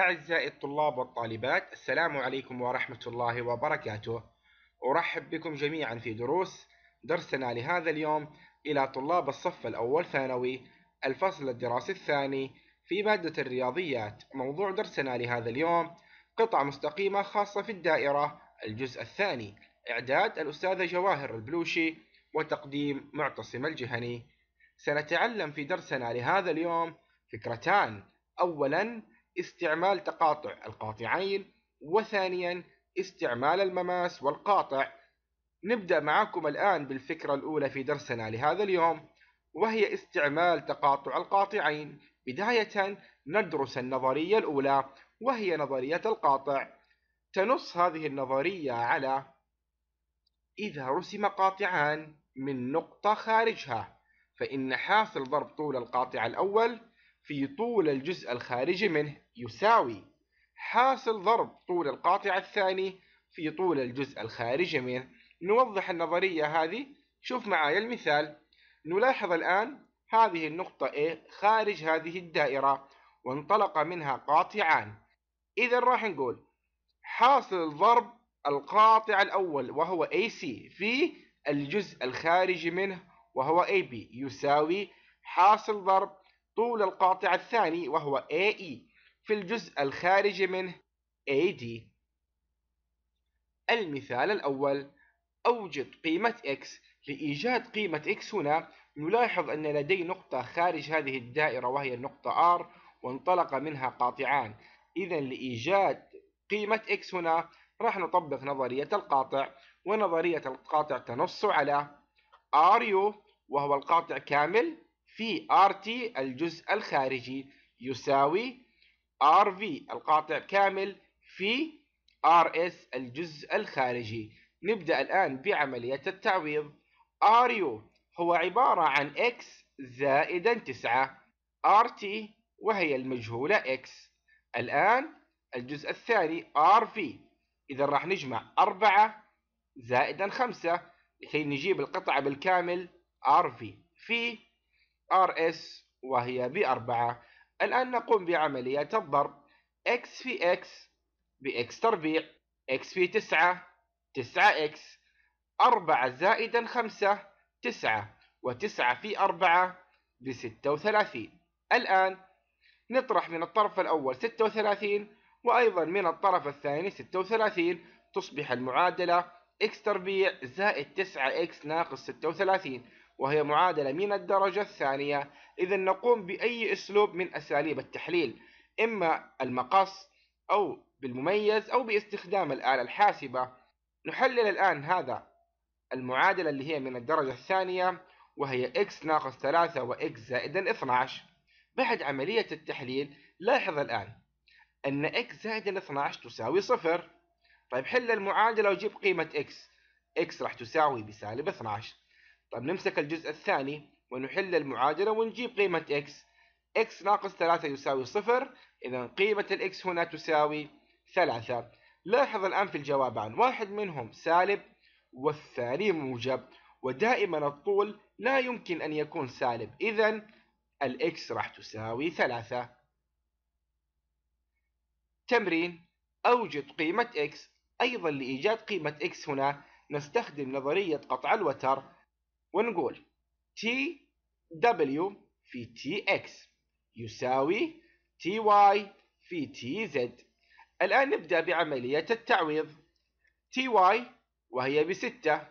أعزائي الطلاب والطالبات السلام عليكم ورحمة الله وبركاته أرحب بكم جميعا في دروس درسنا لهذا اليوم إلى طلاب الصف الأول ثانوي الفصل الدراسي الثاني في مادة الرياضيات موضوع درسنا لهذا اليوم قطع مستقيمة خاصة في الدائرة الجزء الثاني إعداد الأستاذة جواهر البلوشي وتقديم معتصم الجهني سنتعلم في درسنا لهذا اليوم فكرتان أولاً استعمال تقاطع القاطعين وثانيا استعمال المماس والقاطع نبدأ معكم الآن بالفكرة الأولى في درسنا لهذا اليوم وهي استعمال تقاطع القاطعين بداية ندرس النظرية الأولى وهي نظرية القاطع تنص هذه النظرية على إذا رسم قاطعان من نقطة خارجها فإن حاصل ضرب طول القاطع الأول في طول الجزء الخارجي منه يساوي حاصل ضرب طول القاطع الثاني في طول الجزء الخارجي منه نوضح النظرية هذه شوف معايا المثال نلاحظ الآن هذه النقطة A إيه؟ خارج هذه الدائرة وانطلق منها قاطعان إذا راح نقول حاصل ضرب القاطع الأول وهو AC في الجزء الخارجي منه وهو AB يساوي حاصل ضرب طول القاطع الثاني وهو AE في الجزء الخارجي منه AD المثال الأول أوجد قيمة x لإيجاد قيمة x هنا نلاحظ أن لدي نقطة خارج هذه الدائرة وهي النقطة R وانطلق منها قاطعان إذا لإيجاد قيمة x هنا راح نطبق نظرية القاطع ونظرية القاطع تنص على RU وهو القاطع كامل في RT الجزء الخارجي يساوي ار في القاطع كامل في ار اس الجزء الخارجي نبدأ الآن بعملية التعويض RU هو عبارة عن X زائدا 9 RT وهي المجهولة X الآن الجزء الثاني RV إذا راح نجمع 4 زائدا 5 لكي نجيب القطعة بالكامل RV في RS وهي ب 4 الآن نقوم بعملية الضرب x في x بx تربيع x في 9 9x 4 زائدا 5 9 و9 في 4 ب 36 الآن نطرح من الطرف الأول 36 وأيضا من الطرف الثاني 36 تصبح المعادلة x تربيع زائد 9x ناقص 36 وهي معادلة من الدرجة الثانية إذا نقوم بأي أسلوب من أساليب التحليل إما المقص أو بالمميز أو باستخدام الآلة الحاسبة نحلل الآن هذا المعادلة اللي هي من الدرجة الثانية وهي x ناقص 3 و x زائدا 12 بعد عملية التحليل لاحظ الآن أن x زائد 12 تساوي صفر طيب حل المعادلة وجيب قيمة x x راح تساوي بسالب 12 طب نمسك الجزء الثاني ونحل المعادلة ونجيب قيمة x x ناقص 3 يساوي 0 إذا قيمة x هنا تساوي 3 لاحظ الآن في الجوابان واحد منهم سالب والثاني موجب ودائما الطول لا يمكن أن يكون سالب إذا x راح تساوي 3 تمرين أوجد قيمة x أيضا لإيجاد قيمة x هنا نستخدم نظرية قطع الوتر ونقول تي دبليو في تي اكس يساوي تي واي في تي زد الآن نبدأ بعملية التعويض تي واي وهي بستة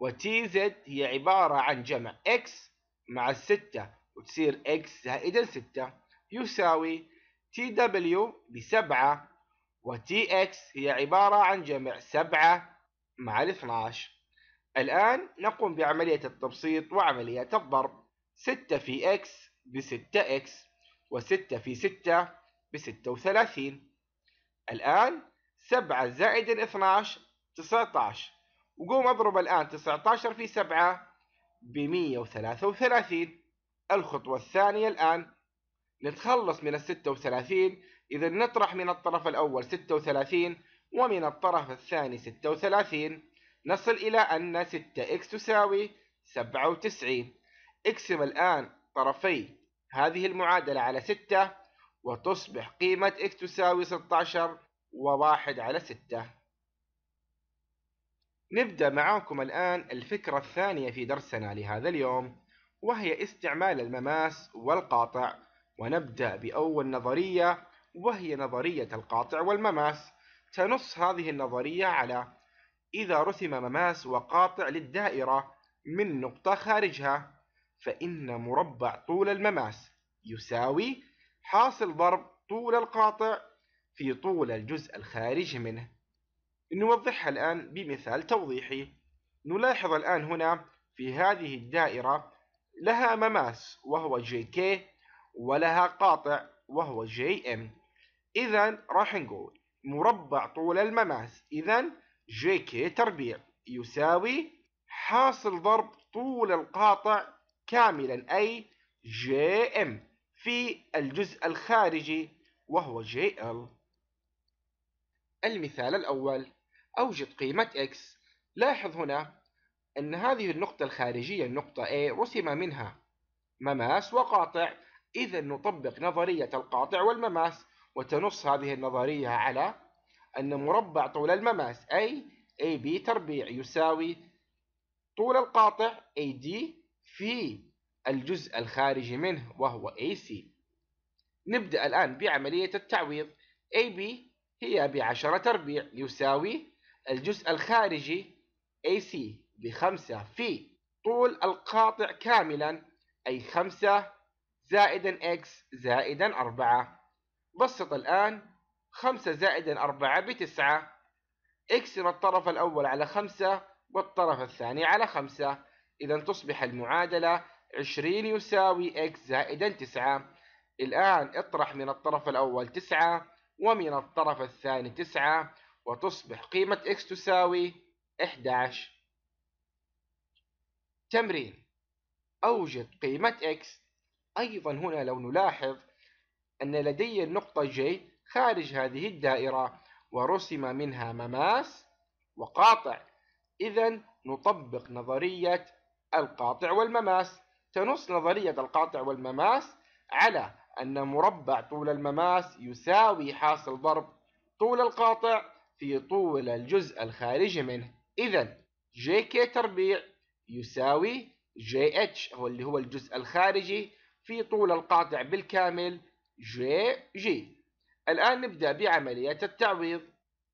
وتي زد هي عبارة عن جمع اكس مع الستة وتصير اكس زائدا ستة يساوي تي دبليو بسبعة وتي اكس هي عبارة عن جمع سبعة مع الاثناش الآن نقوم بعملية التبسيط وعملية الضرب 6 في x ب 6x و6 في 6 ب 36 الآن 7 زائد 12 19 وقوم اضرب الآن 19 في 7 ب 133 الخطوة الثانية الآن نتخلص من ال 36 إذا نطرح من الطرف الأول 36 ومن الطرف الثاني 36 نصل إلى أن 6x تساوي 97 اقسم الآن طرفي هذه المعادلة على 6 وتصبح قيمة x تساوي 16 و1 على 6 نبدأ معاكم الآن الفكرة الثانية في درسنا لهذا اليوم وهي استعمال المماس والقاطع ونبدأ بأول نظرية وهي نظرية القاطع والمماس تنص هذه النظرية على إذا رسم مماس وقاطع للدائرة من نقطة خارجها فإن مربع طول المماس يساوي حاصل ضرب طول القاطع في طول الجزء الخارج منه نوضحها الآن بمثال توضيحي نلاحظ الآن هنا في هذه الدائرة لها مماس وهو جي كي ولها قاطع وهو جي ام إذا راح نقول مربع طول المماس إذا جي كي تربيع يساوي حاصل ضرب طول القاطع كاملا أي جي ام في الجزء الخارجي وهو جي ال المثال الأول أوجد قيمة x لاحظ هنا أن هذه النقطة الخارجية النقطة A رسم منها مماس وقاطع إذا نطبق نظرية القاطع والمماس وتنص هذه النظرية على أن مربع طول المماس أي AB تربيع يساوي طول القاطع AD في الجزء الخارجي منه وهو AC نبدأ الآن بعملية التعويض AB هي بعشرة تربيع يساوي الجزء الخارجي AC بخمسة في طول القاطع كاملا أي خمسة زائدا X زائدا أربعة بسط الآن خمسة زائدا أربعة بتسعة اكسر الطرف الأول على خمسة والطرف الثاني على خمسة إذا تصبح المعادلة عشرين يساوي اكس زائدا تسعة الآن اطرح من الطرف الأول تسعة ومن الطرف الثاني تسعة وتصبح قيمة اكس تساوي 11 تمرين أوجد قيمة اكس أيضا هنا لو نلاحظ أن لدي النقطة J خارج هذه الدائرة ورسم منها مماس وقاطع إذا نطبق نظرية القاطع والمماس تنص نظرية القاطع والمماس على أن مربع طول المماس يساوي حاصل ضرب طول القاطع في طول الجزء الخارجي منه إذا جي كي تربيع يساوي جي اتش هو اللي هو الجزء الخارجي في طول القاطع بالكامل جي جي الآن نبدأ بعملية التعويض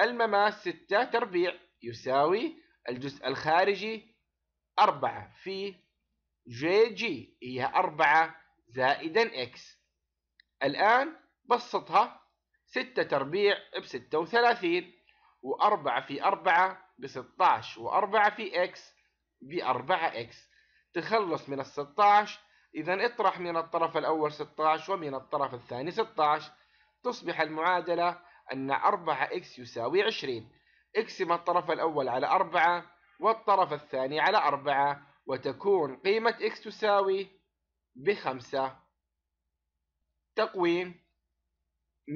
المماس 6 تربيع يساوي الجزء الخارجي 4 في جي جي هي 4 زائدا إكس الآن بسطها 6 تربيع ب 36 و4 في 4 ب 16 و4 في إكس ب 4 إكس تخلص من ال 16 إذا اطرح من الطرف الأول 16 ومن الطرف الثاني 16 تصبح المعادلة أن 4x يساوي 20 اقسم الطرف الأول على 4 والطرف الثاني على 4 وتكون قيمة x تساوي بخمسة تقويم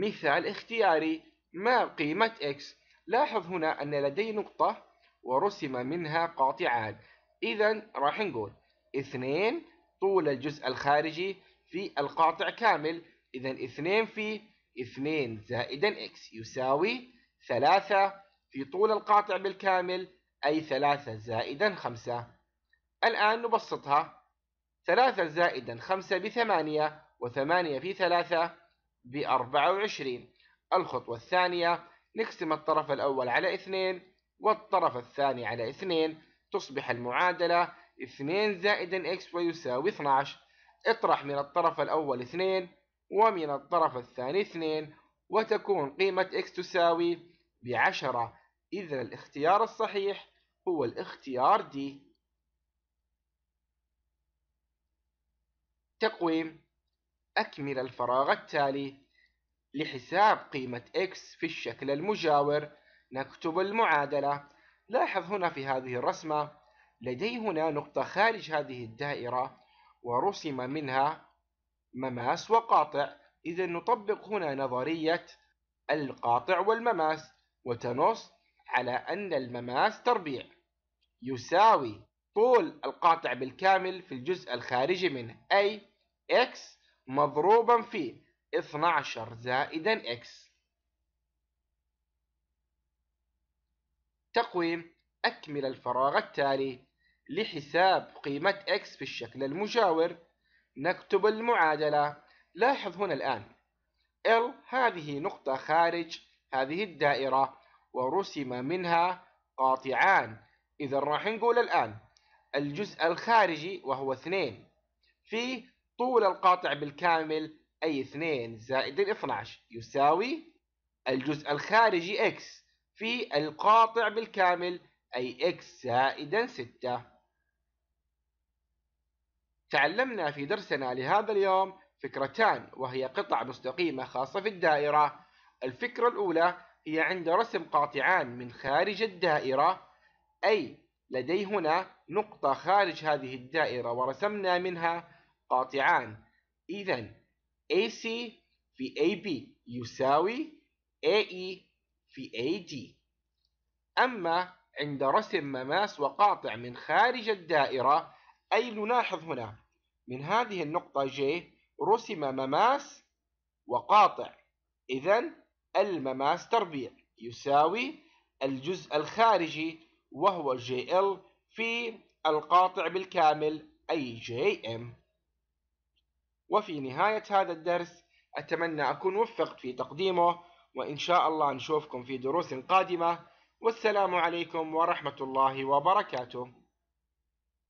مثال اختياري ما قيمة x لاحظ هنا أن لدي نقطة ورسم منها قاطعان إذا راح نقول 2 طول الجزء الخارجي في القاطع كامل إذا 2 في 2 زائدا x يساوي 3 في طول القاطع بالكامل أي 3 زائدا 5 الآن نبسطها 3 زائدا 5 بثمانية وثمانية في 3 بأربعة وعشرين الخطوة الثانية نقسم الطرف الأول على اثنين والطرف الثاني على اثنين تصبح المعادلة اثنين زائدا x ويساوي 12 اطرح من الطرف الأول اثنين ومن الطرف الثاني اثنين وتكون قيمة x تساوي بعشرة إذا الاختيار الصحيح هو الاختيار D تقويم أكمل الفراغ التالي لحساب قيمة x في الشكل المجاور نكتب المعادلة لاحظ هنا في هذه الرسمة لدي هنا نقطة خارج هذه الدائرة ورسم منها مماس وقاطع إذا نطبق هنا نظرية القاطع والمماس وتنص على أن المماس تربيع يساوي طول القاطع بالكامل في الجزء الخارجي منه أي x مضروبا في 12 زائدا x تقويم أكمل الفراغ التالي لحساب قيمة x في الشكل المجاور نكتب المعادلة لاحظ هنا الآن L هذه نقطة خارج هذه الدائرة ورسم منها قاطعان إذا راح نقول الآن الجزء الخارجي وهو 2 في طول القاطع بالكامل أي 2 زائد 12 يساوي الجزء الخارجي x في القاطع بالكامل أي x زائدا 6 تعلمنا في درسنا لهذا اليوم فكرتان وهي قطع مستقيمة خاصة في الدائرة الفكرة الأولى هي عند رسم قاطعان من خارج الدائرة أي لدي هنا نقطة خارج هذه الدائرة ورسمنا منها قاطعان إذا AC في AB يساوي AE في AD أما عند رسم مماس وقاطع من خارج الدائرة أي نلاحظ هنا من هذه النقطة J رسم مماس وقاطع إذا المماس تربيع يساوي الجزء الخارجي وهو JL في القاطع بالكامل أي JM وفي نهاية هذا الدرس أتمنى أكون وفقت في تقديمه وإن شاء الله نشوفكم في دروس قادمة والسلام عليكم ورحمة الله وبركاته